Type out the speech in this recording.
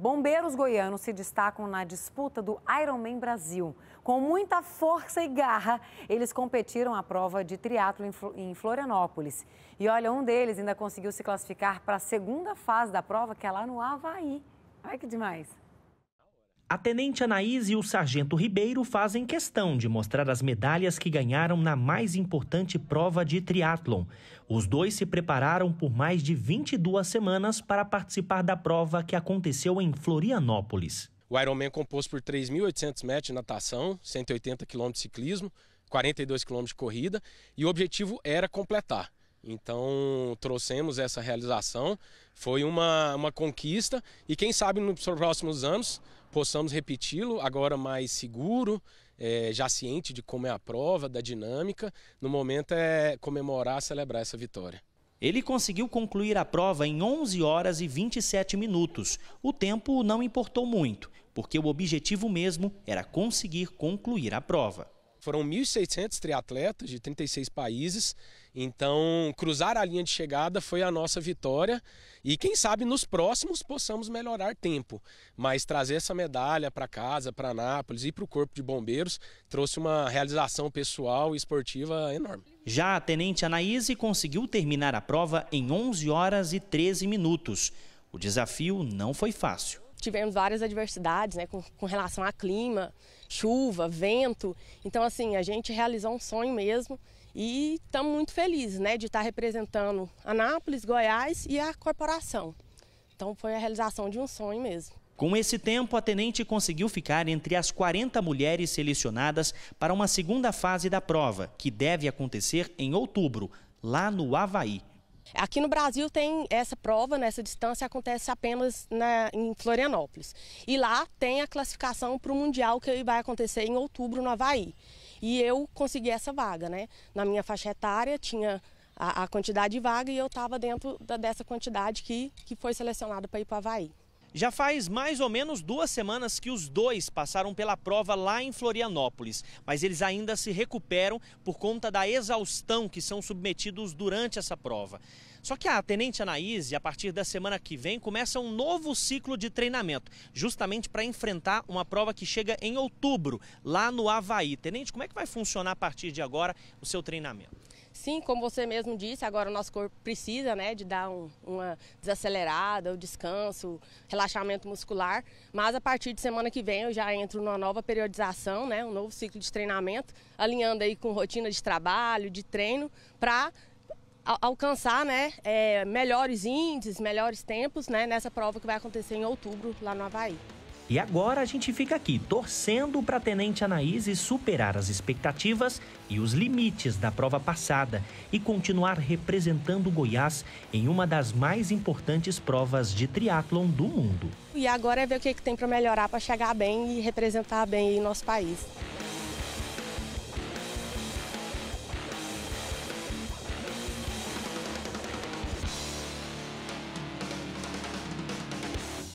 Bombeiros goianos se destacam na disputa do Ironman Brasil. Com muita força e garra, eles competiram a prova de triatlo em Florianópolis. E olha, um deles ainda conseguiu se classificar para a segunda fase da prova, que é lá no Havaí. Ai que demais! A tenente Anaís e o sargento Ribeiro fazem questão de mostrar as medalhas que ganharam na mais importante prova de triatlon. Os dois se prepararam por mais de 22 semanas para participar da prova que aconteceu em Florianópolis. O Ironman é composto por 3.800 metros de natação, 180 quilômetros de ciclismo, 42 quilômetros de corrida e o objetivo era completar então trouxemos essa realização, foi uma, uma conquista e quem sabe nos próximos anos possamos repeti-lo, agora mais seguro, é, já ciente de como é a prova, da dinâmica. No momento é comemorar, celebrar essa vitória. Ele conseguiu concluir a prova em 11 horas e 27 minutos. O tempo não importou muito, porque o objetivo mesmo era conseguir concluir a prova. Foram 1.600 triatletas de 36 países, então cruzar a linha de chegada foi a nossa vitória e quem sabe nos próximos possamos melhorar tempo, mas trazer essa medalha para casa, para Nápoles e para o Corpo de Bombeiros trouxe uma realização pessoal e esportiva enorme. Já a tenente Anaíse conseguiu terminar a prova em 11 horas e 13 minutos. O desafio não foi fácil tivemos várias adversidades, né, com, com, relação a clima, chuva, vento. Então, assim, a gente realizou um sonho mesmo e estamos muito felizes, né, de estar representando Anápolis, Goiás e a corporação. Então, foi a realização de um sonho mesmo. Com esse tempo, a tenente conseguiu ficar entre as 40 mulheres selecionadas para uma segunda fase da prova, que deve acontecer em outubro, lá no Havaí. Aqui no Brasil tem essa prova, nessa né, distância acontece apenas na, em Florianópolis. E lá tem a classificação para o Mundial que vai acontecer em outubro no Havaí. E eu consegui essa vaga, né? Na minha faixa etária tinha a, a quantidade de vaga e eu estava dentro da, dessa quantidade que, que foi selecionada para ir para o Havaí. Já faz mais ou menos duas semanas que os dois passaram pela prova lá em Florianópolis, mas eles ainda se recuperam por conta da exaustão que são submetidos durante essa prova. Só que a Tenente Anaíse, a partir da semana que vem, começa um novo ciclo de treinamento, justamente para enfrentar uma prova que chega em outubro, lá no Havaí. Tenente, como é que vai funcionar a partir de agora o seu treinamento? Sim, como você mesmo disse, agora o nosso corpo precisa né, de dar um, uma desacelerada, o um descanso, um relaxamento muscular. Mas a partir de semana que vem eu já entro numa nova periodização, né, um novo ciclo de treinamento, alinhando aí com rotina de trabalho, de treino, para alcançar né, é, melhores índices, melhores tempos né, nessa prova que vai acontecer em outubro lá no Havaí. E agora a gente fica aqui torcendo para a Tenente Anaíse superar as expectativas e os limites da prova passada e continuar representando Goiás em uma das mais importantes provas de triatlon do mundo. E agora é ver o que, que tem para melhorar para chegar bem e representar bem o nosso país.